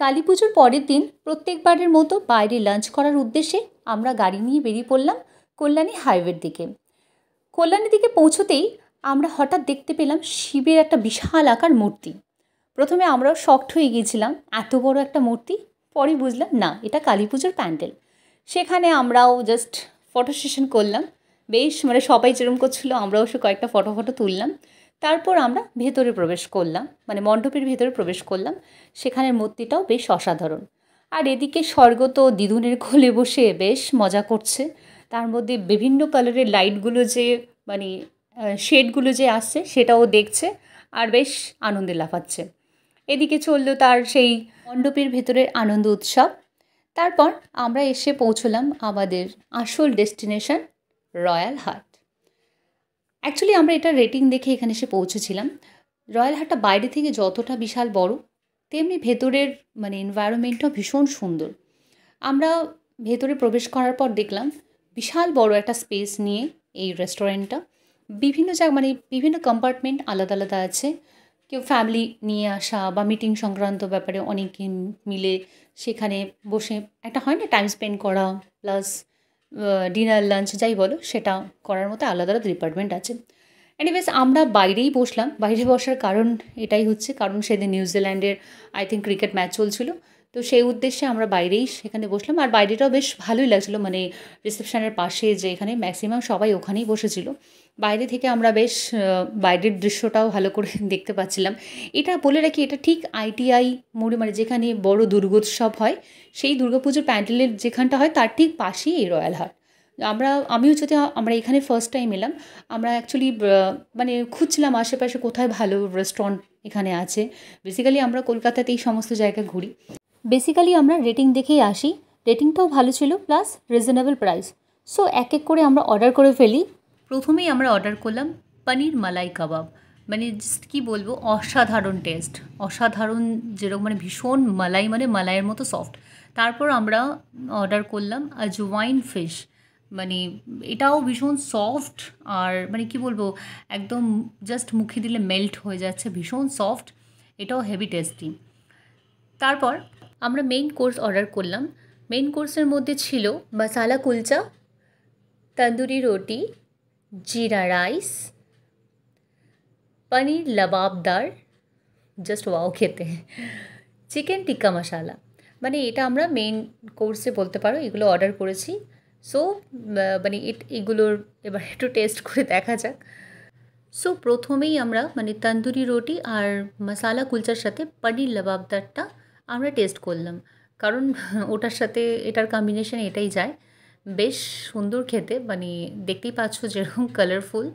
কালী পুজোর পরের দিন প্রত্যেকবারের মতো বাইরে লাঞ্চ করার উদ্দেশ্যে আমরা গাড়ি নিয়ে বেরিয়ে পড়লাম কল্যাণী হাইওয়ের দিকে কল্যাণীর দিকে পৌঁছতেই আমরা হঠাৎ দেখতে পেলাম শিবের একটা বিশাল আকার মূর্তি প্রথমে আমরাও শক্ট হয়ে গিয়েছিলাম এত বড় একটা মূর্তি পরে বুঝলাম না এটা কালী পুজোর প্যান্ডেল সেখানে আমরাও জাস্ট ফটো সেশন করলাম বেশ মানে সবাই যেরকম করছিলো আমরাও সে কয়েকটা ফটো ফটো তুললাম তারপর আমরা ভেতরে প্রবেশ করলাম মানে মণ্ডপের ভেতরে প্রবেশ করলাম সেখানের মূর্তিটাও বেশ অসাধারণ আর এদিকে স্বর্গত দিদুনের কোলে বসে বেশ মজা করছে তার মধ্যে বিভিন্ন কালারের লাইটগুলো যে মানে শেডগুলো যে আসছে সেটাও দেখছে আর বেশ আনন্দে লাফাচ্ছে এদিকে চলল তার সেই মণ্ডপের ভেতরের আনন্দ উৎসব তারপর আমরা এসে পৌঁছলাম আমাদের আসল ডেস্টিনেশন রয়্যাল হাট অ্যাকচুয়ালি আমরা এটা রেটিং দেখে এখানে এসে পৌঁছেছিলাম রয়্যাল হাটটা বাইরে থেকে যতটা বিশাল বড় তেমনি ভেতরের মানে এনভায়রনমেন্টটাও ভীষণ সুন্দর আমরা ভেতরে প্রবেশ করার পর দেখলাম বিশাল বড় একটা স্পেস নিয়ে এই রেস্টুরেন্টটা বিভিন্ন জায়গা মানে বিভিন্ন কম্পার্টমেন্ট আলাদা আলাদা আছে কেউ ফ্যামিলি নিয়ে আসা বা মিটিং সংক্রান্ত ব্যাপারে অনেকে মিলে সেখানে বসে একটা হয় না টাইম স্পেন্ড করা প্লাস ডিনার লাঞ্চ যাই বলো সেটা করার মতো আলাদা আলাদা ডিপার্টমেন্ট আছে অ্যানিওয়েজ আমরা বাইরেই বসলাম বাইরে বসার কারণ এটাই হচ্ছে কারণ সেদিন নিউজিল্যান্ডের আই থিঙ্ক ক্রিকেট ম্যাচ চলছিলো তো সেই উদ্দেশ্যে আমরা বাইরেই সেখানে বসলাম আর বাইরেটাও বেশ ভালোই লাগছিলো মানে রিসেপশানের পাশে যে এখানে ম্যাক্সিমাম সবাই ওখানেই বসেছিল বাইরে থেকে আমরা বেশ বাইরের দৃশ্যটাও ভালো করে দেখতে পাচ্ছিলাম এটা বলে রাখি এটা ঠিক আইটিআই মোড়ে মানে যেখানে বড় দুর্গোৎসব হয় সেই দুর্গাপুজোর প্যান্ডেলের যেখানটা হয় তার ঠিক পাশেই এই রয়্যাল হাট আমরা আমিও যদি আমরা এখানে ফার্স্ট টাইম এলাম আমরা অ্যাকচুয়ালি মানে খুঁজছিলাম আশেপাশে কোথায় ভালো রেস্টুরেন্ট এখানে আছে বেসিক্যালি আমরা কলকাতাতে এই সমস্ত জায়গা ঘুরি বেসিক্যালি আমরা রেটিং দেখেই আসি রেটিংটাও ভালো ছিল প্লাস রিজনেবল প্রাইস সো এক এক করে আমরা অর্ডার করে ফেলি প্রথমেই আমরা অর্ডার করলাম পনির মালাই কাবাব মানে জাস্ট কী বলবো অসাধারণ টেস্ট অসাধারণ যেরকম মানে ভীষণ মালাই মানে মালাইয়ের মতো সফট তারপর আমরা অর্ডার করলাম আজওয়াইন ফিশ মানে এটাও ভীষণ সফট আর মানে কি বলবো একদম জাস্ট মুখে দিলে মেল্ট হয়ে যাচ্ছে ভীষণ সফট এটাও হেভি টেস্টি তারপর আমরা মেইন কোর্স অর্ডার করলাম মেইন কোর্সের মধ্যে ছিল masala kulcha tandoori roti jeera rice paneer lababdar just wow খেতে চিকেন টিক্কা মশালা মানে এটা আমরা মেইন কোর্সে বলতে পারো এগুলো অর্ডার করেছি সো মানে এগুলোর এবার একটু টেস্ট করে দেখা যাক সো প্রথমেই আমরা মানে তন্দুরি রুটি আর মশালা কুলচার সাথে পনির লবাবদারটা আমরা টেস্ট করলাম কারণ ওটার সাথে এটার কম্বিনেশন এটাই যায় বেশ সুন্দর খেতে মানে দেখতেই পাচ্ছ যেরকম কালারফুল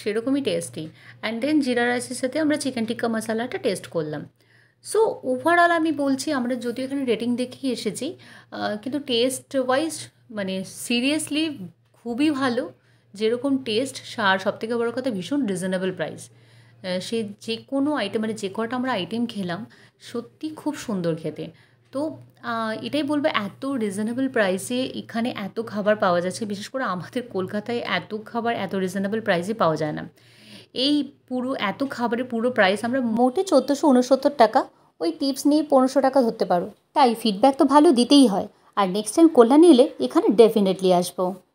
সেরকমই টেস্টি অ্যান্ড দেন জিরা রাইসের সাথে আমরা চিকেন টিক্কা মশালাটা টেস্ট করলাম সো ওভারঅল আমি বলছি আমরা যদিও এখানে রেটিং দেখেই এসেছি কিন্তু টেস্ট ওয়াইজ মানে সিরিয়াসলি খুবই ভালো যেরকম টেস্ট সার সবথেকে বড়ো কথা ভীষণ রিজনেবল প্রাইস সে যে কোনো আইটেম মানে যে কটা আমরা আইটেম খেলাম সত্যি খুব সুন্দর খেতে তো এটাই বলবো এত রিজনেবল প্রাইসে এখানে এত খাবার পাওয়া যাচ্ছে বিশেষ করে আমাদের কলকাতায় এত খাবার এত রিজনেবল প্রাইসে পাওয়া যায় না এই পুরো এত খাবারের পুরো প্রাইস আমরা মোটে চোদ্দোশো উনসত্তর টাকা ওই টিপস নিয়ে পনেরোশো টাকা ধরতে পারো তাই ফিডব্যাক তো ভালো দিতেই হয় আর নেক্সট টাইম কল্যাণী এলে এখানে ডেফিনেটলি আসবো